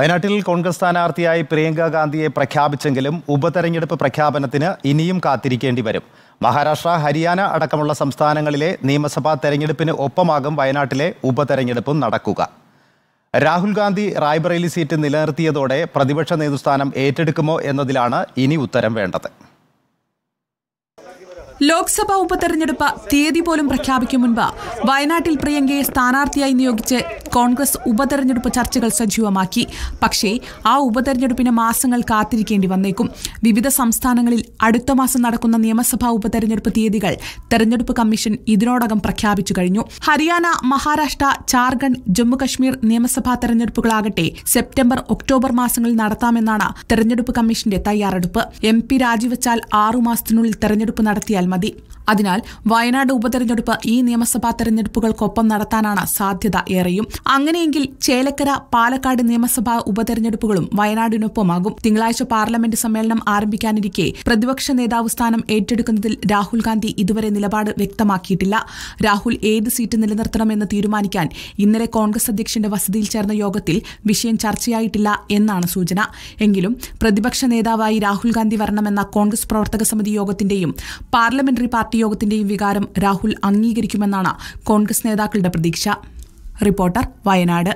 വയനാട്ടിൽ കോൺഗ്രസ് സ്ഥാനാർത്ഥിയായി പ്രിയങ്ക ഗാന്ധിയെ പ്രഖ്യാപിച്ചെങ്കിലും ഉപതെരഞ്ഞെടുപ്പ് പ്രഖ്യാപനത്തിന് ഇനിയും കാത്തിരിക്കേണ്ടി വരും മഹാരാഷ്ട്ര ഹരിയാന അടക്കമുള്ള സംസ്ഥാനങ്ങളിലെ നിയമസഭാ തെരഞ്ഞെടുപ്പിന് ഒപ്പമാകും വയനാട്ടിലെ ഉപതെരഞ്ഞെടുപ്പും നടക്കുക രാഹുൽ ഗാന്ധി റായ്ബറേലി സീറ്റ് നിലനിർത്തിയതോടെ പ്രതിപക്ഷ നേതൃസ്ഥാനം ഏറ്റെടുക്കുമോ എന്നതിലാണ് ഇനി ഉത്തരം വേണ്ടത് ലോക്സഭാ ഉപതെരഞ്ഞെടുപ്പ് തീയതി പോലും പ്രഖ്യാപിക്കും മുൻപ് വയനാട്ടിൽ പ്രിയങ്കയെ സ്ഥാനാർത്ഥിയായി നിയോഗിച്ച് കോൺഗ്രസ് ഉപതെരഞ്ഞെടുപ്പ് ചർച്ചകൾ സജീവമാക്കി പക്ഷേ ആ ഉപതെരഞ്ഞെടുപ്പിന് മാസങ്ങൾ കാത്തിരിക്കേണ്ടി വന്നേക്കും വിവിധ സംസ്ഥാനങ്ങളിൽ അടുത്ത മാസം നടക്കുന്ന നിയമസഭാ ഉപതെരഞ്ഞെടുപ്പ് തീയതികൾ തെരഞ്ഞെടുപ്പ് കമ്മീഷൻ ഇതിനോടകം പ്രഖ്യാപിച്ചു കഴിഞ്ഞു ഹരിയാന മഹാരാഷ്ട്ര ജാർഖണ്ഡ് ജമ്മുകശ്മീർ നിയമസഭാ തെരഞ്ഞെടുപ്പുകളാകട്ടെ സെപ്റ്റംബർ ഒക്ടോബർ മാസങ്ങളിൽ നടത്താമെന്നാണ് തെരഞ്ഞെടുപ്പ് കമ്മീഷന്റെ തയ്യാറെടുപ്പ് എം പി രാജിവെച്ചാൽ ആറുമാസത്തിനുള്ളിൽ തെരഞ്ഞെടുപ്പ് നടത്തിയാൽ മതി അതിനാൽ വയനാട് ഉപതെരഞ്ഞെടുപ്പ് ഈ നിയമസഭാ തെരഞ്ഞെടുപ്പുകൾക്കൊപ്പം നടത്താനാണ് സാധ്യത ഏറെയും അങ്ങനെയെങ്കിൽ ചേലക്കര പാലക്കാട് നിയമസഭാ ഉപതെരഞ്ഞെടുപ്പുകളും വയനാടിനൊപ്പമാകും തിങ്കളാഴ്ച പാർലമെന്റ് സമ്മേളനം ആരംഭിക്കാനിരിക്കെ പ്രതിപക്ഷ നേതാവ് സ്ഥാനം ഏറ്റെടുക്കുന്നതിൽ രാഹുൽ ഗാന്ധി ഇതുവരെ നിലപാട് വ്യക്തമാക്കിയിട്ടില്ല രാഹുൽ ഏത് സീറ്റ് നിലനിർത്തണമെന്ന് തീരുമാനിക്കാൻ ഇന്നലെ കോൺഗ്രസ് അധ്യക്ഷന്റെ വസതിയിൽ ചേർന്ന യോഗത്തിൽ വിഷയം ചർച്ചയായിട്ടില്ല എന്നാണ് സൂചന എങ്കിലും പ്രതിപക്ഷ നേതാവായി രാഹുൽ ഗാന്ധി വരണമെന്ന കോൺഗ്രസ് പ്രവർത്തക സമിതി യോഗത്തിന്റെയും പാർലമെന്റ് പാർലമെന്ററി പാർട്ടി യോഗത്തിന്റെയും വികാരം രാഹുൽ അംഗീകരിക്കുമെന്നാണ് കോൺഗ്രസ് നേതാക്കളുടെ പ്രതീക്ഷ റിപ്പോർട്ടർ വയനാട്